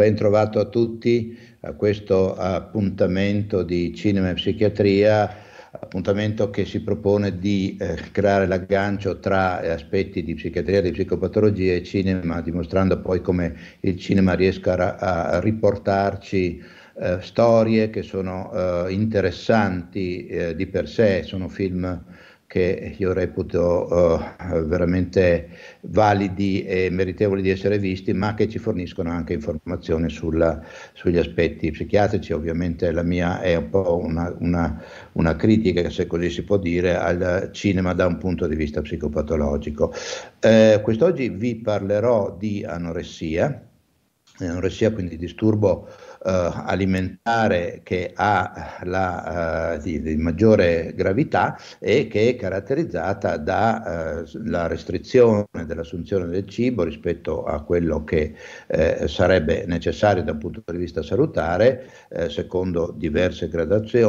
ben trovato a tutti a questo appuntamento di Cinema e Psichiatria, appuntamento che si propone di eh, creare l'aggancio tra eh, aspetti di psichiatria, di psicopatologia e cinema, dimostrando poi come il cinema riesca a, a riportarci eh, storie che sono eh, interessanti eh, di per sé, sono film che io reputo uh, veramente validi e meritevoli di essere visti, ma che ci forniscono anche informazioni sulla, sugli aspetti psichiatrici. Ovviamente la mia è un po' una, una, una, critica, se così si può dire, al cinema da un punto di vista psicopatologico. Eh, quest'oggi vi parlerò di anoressia anoressia, quindi disturbo eh, alimentare che ha eh, la eh, di, di, maggiore gravità e che è caratterizzata dalla eh, restrizione dell'assunzione del cibo rispetto a quello che eh, sarebbe necessario da un punto di vista salutare, eh, secondo diverse gradazioni,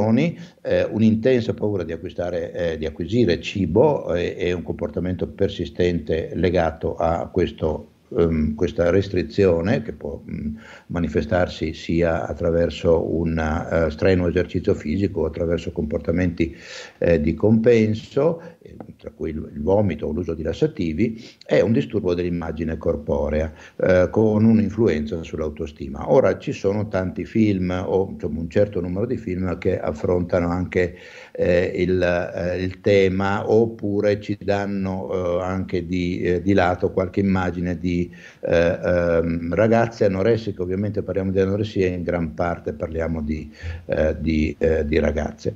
un'intensa paura di, acquistare, di acquisire cibo e un comportamento persistente legato a questo ehm, questa restrizione che può mh, manifestarsi sia attraverso un eh, strenuo esercizio fisico o attraverso comportamenti eh, di compenso, eh, tra cui il, il vomito o l'uso di lassativi, è un disturbo dell'immagine corporea eh, con un'influenza sull'autostima. Ora ci sono tanti film o insomma, un certo numero di film che affrontano anche eh, il, eh, il, tema oppure ci danno anche di, di lato qualche immagine di questi eh, ehm, ragazzi anoressiche, ovviamente parliamo di anoressia, in gran parte parliamo di, eh, di, eh, di ragazze.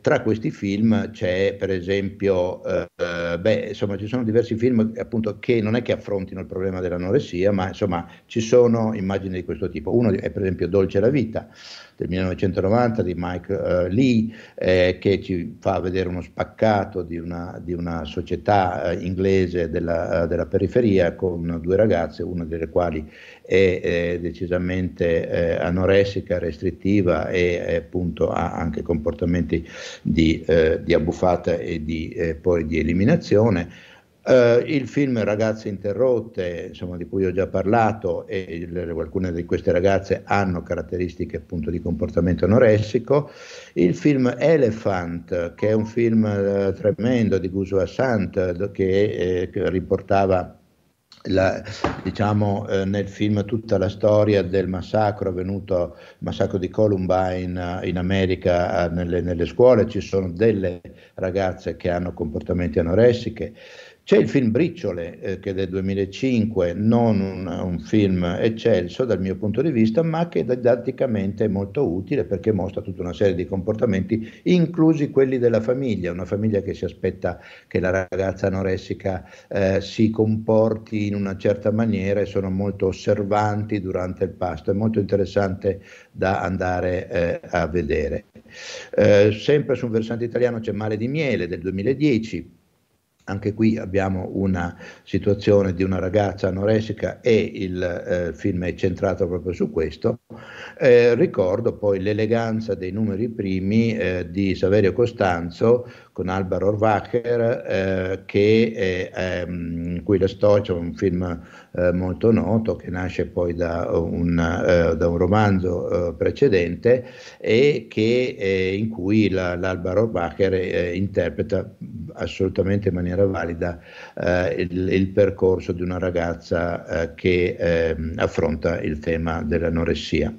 tra questi film c'è per esempio, eh, eh, beh, insomma ci sono diversi film appunto che non è che affrontino il problema dell'anoressia, ma insomma ci sono immagini di questo tipo. Uno è per esempio Dolce la vita, del 1990 di Mike uh, Lee eh, che ci fa vedere uno spaccato di una, di una società uh, inglese della, uh, della, periferia con due ragazze, una delle quali è eh, decisamente eh, anoressica, restrittiva e appunto ha anche comportamenti di, di abbuffata e di, poi di eliminazione Uh, il film Ragazze interrotte, insomma, di cui ho già parlato, e le, alcune di queste ragazze hanno caratteristiche appunto di comportamento anoressico. Il film Elephant, che è un film uh, tremendo di Guso Assant, che, eh, che riportava la, diciamo, eh, nel film tutta la storia del massacro avvenuto, il massacro di Columbine eh, in America nelle, nelle scuole, ci sono delle ragazze che hanno comportamenti anoressiche, c'è il film Briciole, eh, che è del 2005, non un, un, film eccelso dal mio punto di vista, ma che didatticamente è molto utile perché mostra tutta una serie di comportamenti, inclusi quelli della famiglia, una famiglia che si aspetta che la ragazza anoressica eh, si comporti in una certa maniera e sono molto osservanti durante il pasto. È molto interessante da andare eh, a vedere. Eh, sempre su un versante italiano c'è Male di Miele del 2010 anche qui abbiamo una situazione di una ragazza anoressica e il eh, film è centrato proprio su questo, eh, ricordo poi l'eleganza dei numeri primi eh, di Saverio Costanzo con Alvaro Orvacher, eh, che è, eh, ehm, in cui la storia è un film eh, molto noto che nasce poi da un, da un romanzo precedente e che, in cui la, l'Alvaro Orvacher interpreta assolutamente in maniera valida il, il, percorso di una ragazza che ehm, affronta il tema dell'anoressia.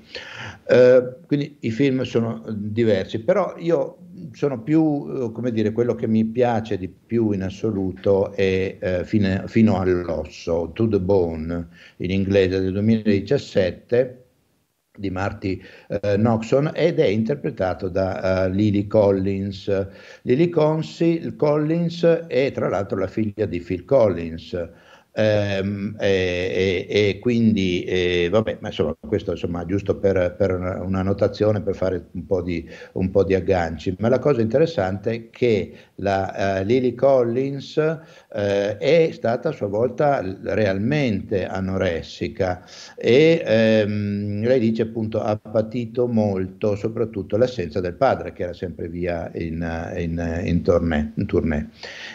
Eh, quindi i film sono diversi, però io sono più, eh, come dire, quello che mi piace di più in assoluto è eh, fine, Fino all'osso, To the Bone, in inglese del 2017 di Marty eh, Noxon ed è interpretato da uh, Lily Collins. Lily Consi, Collins è tra l'altro la figlia di Phil Collins, Ehm, e, e, e, quindi, e, vabbè, ma insomma, questo insomma, giusto per, per una notazione, per fare un po, di, un po' di agganci. Ma la cosa interessante è che la uh, Lily Collins eh, è stata a sua volta realmente anoressica e ehm, lei dice appunto ha patito molto soprattutto l'assenza del padre che era sempre via in, in, in tournée. In tournée.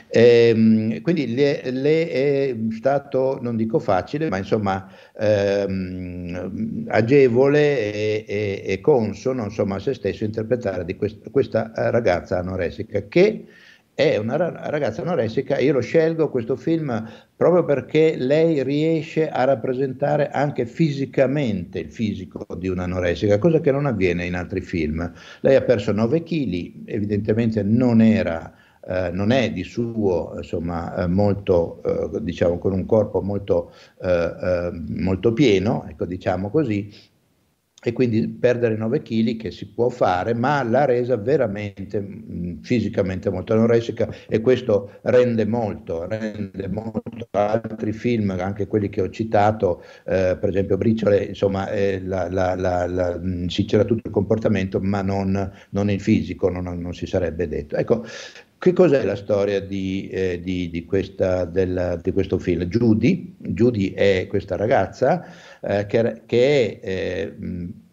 E, ehm, quindi le, le, è stato, non dico facile, ma insomma ehm, agevole e, e, e consono insomma, a se stesso interpretare di quest, questa ragazza anoressica che è una ragazza anoressica. Io lo scelgo questo film proprio perché lei riesce a rappresentare anche fisicamente il fisico di un'anoressica, cosa che non avviene in altri film. Lei ha perso 9 kg, evidentemente non era. Eh, non è di suo, insomma, eh, molto, eh, diciamo, con un corpo molto, eh, eh molto pieno, ecco, diciamo così, e quindi perdere 9 kg che si può fare, ma l'ha resa veramente mh, mm, fisicamente molto anoressica e questo rende molto, rende molto altri film, anche quelli che ho citato, eh, per esempio Briciole, insomma eh, la, la, la, mh, mm, sì, c'era tutto il comportamento, ma non, non il fisico, non, non, si sarebbe detto. Ecco, che cos'è la storia di, eh, di, di, questa, della, di questo film? Judy, Judy è questa ragazza eh, che, che, è eh,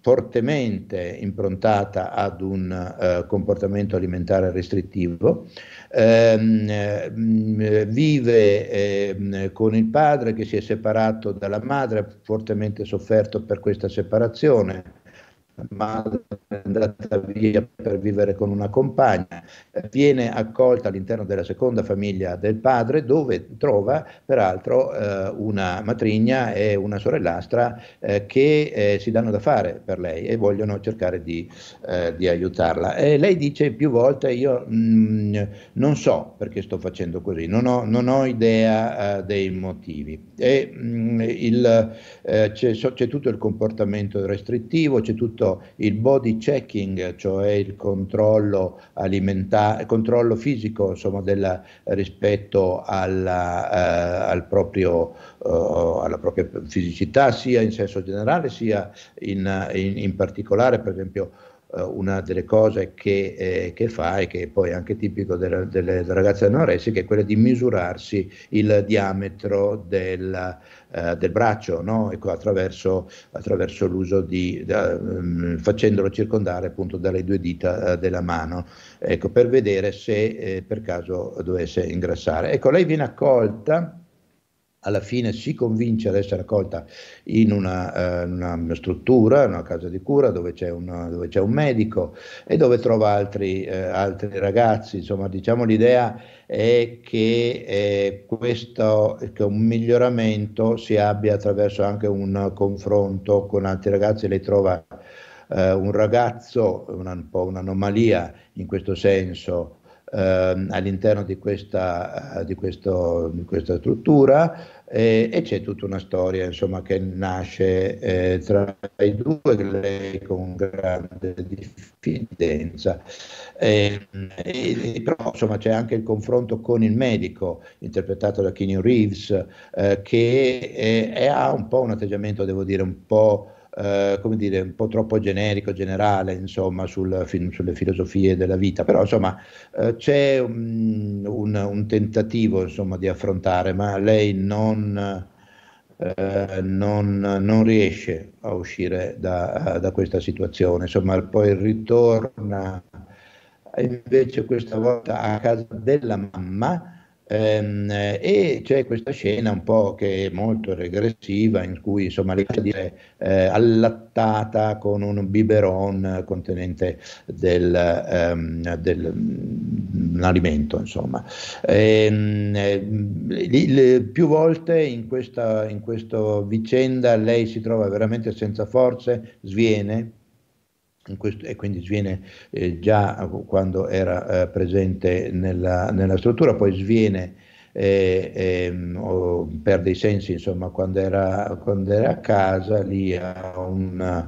fortemente improntata ad un eh, comportamento alimentare restrittivo, eh, vive eh, con il padre che si è separato dalla madre, fortemente sofferto per questa separazione, madre è andata via per vivere con una compagna, eh, viene accolta all'interno della seconda famiglia del padre dove trova peraltro eh, una matrigna e una sorellastra eh, che eh, si danno da fare per lei e vogliono cercare di, eh, di aiutarla. E lei dice più volte io mh, mm, non so perché sto facendo così, non ho, non ho idea eh, dei motivi. E, mh, mm, il, c'è, so, c'è tutto il comportamento restrittivo, c'è tutto Innanzitutto il body checking, cioè il controllo, alimenta- controllo fisico insomma, della, rispetto alla, eh, al proprio, eh, alla propria fisicità, sia in senso generale sia in, in, in particolare, per esempio eh, una delle cose che, eh, che, fa e che poi è anche tipico delle, delle, delle ragazze anoressiche è quella di misurarsi il diametro del, eh, del braccio no? ecco, attraverso, attraverso, l'uso di eh, facendolo circondare appunto dalle due dita eh, della mano ecco, per vedere se eh, per caso dovesse ingrassare. Ecco, lei viene accolta alla fine si convince ad essere accolta in una, eh, una struttura, una casa di cura dove c'è, una, dove c'è un medico e dove trova altri, eh, altri, ragazzi. Insomma, diciamo l'idea è che, eh, questo, che un miglioramento si abbia attraverso anche un confronto con altri ragazzi. Lei trova eh, un ragazzo, una, un po' un'anomalia in questo senso, ehm, all'interno di questa, eh, di, questo, di questa struttura eh, e c'è tutta una storia insomma, che nasce eh, tra i due, lei con grande diffidenza. Eh, però insomma, c'è anche il confronto con il medico, interpretato da Keanu Reeves, eh, che eh, ha un po' un atteggiamento, devo dire, un po' Eh, come dire, un po' troppo generico, generale, insomma, sul, sulle filosofie della vita, però insomma eh, c'è un, un, un tentativo insomma, di affrontare, ma lei non... Eh, non, non, riesce a uscire da, da, questa situazione, insomma poi ritorna invece questa volta a casa della mamma Ehm, e c'è questa scena un po' che è molto regressiva in cui insomma lei è eh, allattata con un biberon contenente del, ehm, del un mm, alimento insomma e, ehm, eh, le, le, più volte in questa, in questa vicenda lei si trova veramente senza forze sviene questo, e quindi sviene eh, già eh, quando era eh, presente nella, nella, struttura, poi sviene eh, ehm, perde i sensi insomma quando era, quando era a casa, lì ha un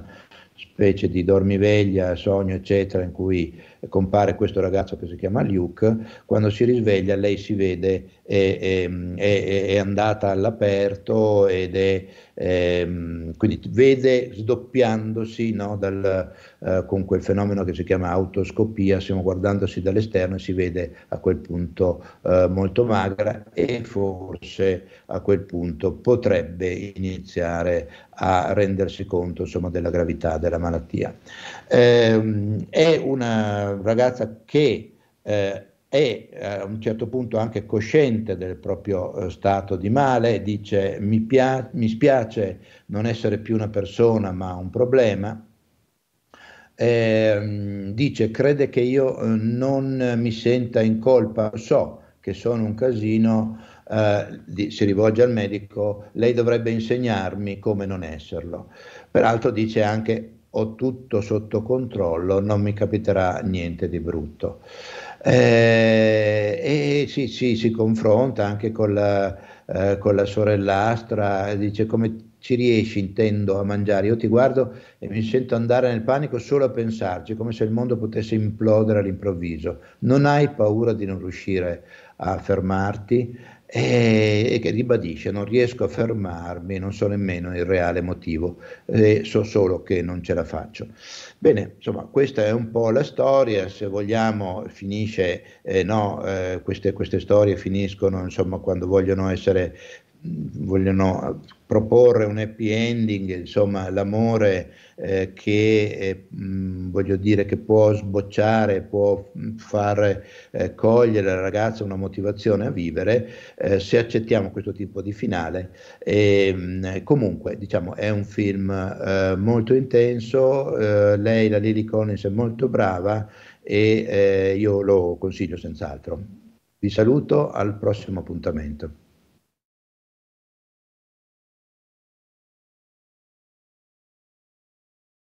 specie di dormiveglia, sogno, eccetera, in cui compare questo ragazzo che si chiama Luke, quando si risveglia lei si vede è, è, è andata all'aperto ed è, è ehm, quindi vede sdoppiandosi no, dal, eh, con quel fenomeno che si chiama autoscopia, stiamo guardandosi dall'esterno e si vede a quel punto eh, molto magra e forse a quel punto potrebbe iniziare a rendersi conto insomma, della gravità della malattia malattia. Eh, è una ragazza che eh, è eh, a un certo punto anche cosciente del proprio eh, stato di male, dice mi, pia- mi spiace non essere più una persona ma un problema, eh, dice crede che io eh, non mi senta in colpa, so che sono un casino, eh, di, si rivolge al medico, lei dovrebbe insegnarmi come non esserlo. Peraltro dice anche ho tutto sotto controllo, non mi capiterà niente di brutto. Eh, e si, si, si, confronta anche con la, eh, con la sorellastra, dice come ci riesci, intendo, a mangiare. Io ti guardo e mi sento andare nel panico solo a pensarci, come se il mondo potesse implodere all'improvviso. Non hai paura di non riuscire a fermarti, e, che ribadisce non riesco a fermarmi, non so nemmeno il reale motivo, eh, so solo che non ce la faccio. Bene, insomma questa è un po' la storia, se vogliamo finisce, eh, no, eh, queste, queste, storie finiscono insomma quando vogliono essere vogliono proporre un happy ending, insomma l'amore eh, che eh, mh, voglio dire che può sbocciare, può far eh, cogliere alla ragazza una motivazione a vivere, eh, se accettiamo questo tipo di finale. E, mh, comunque diciamo è un film eh, molto intenso, eh, lei la Lily Collins è molto brava e io lo consiglio senz'altro. Vi saluto al prossimo appuntamento.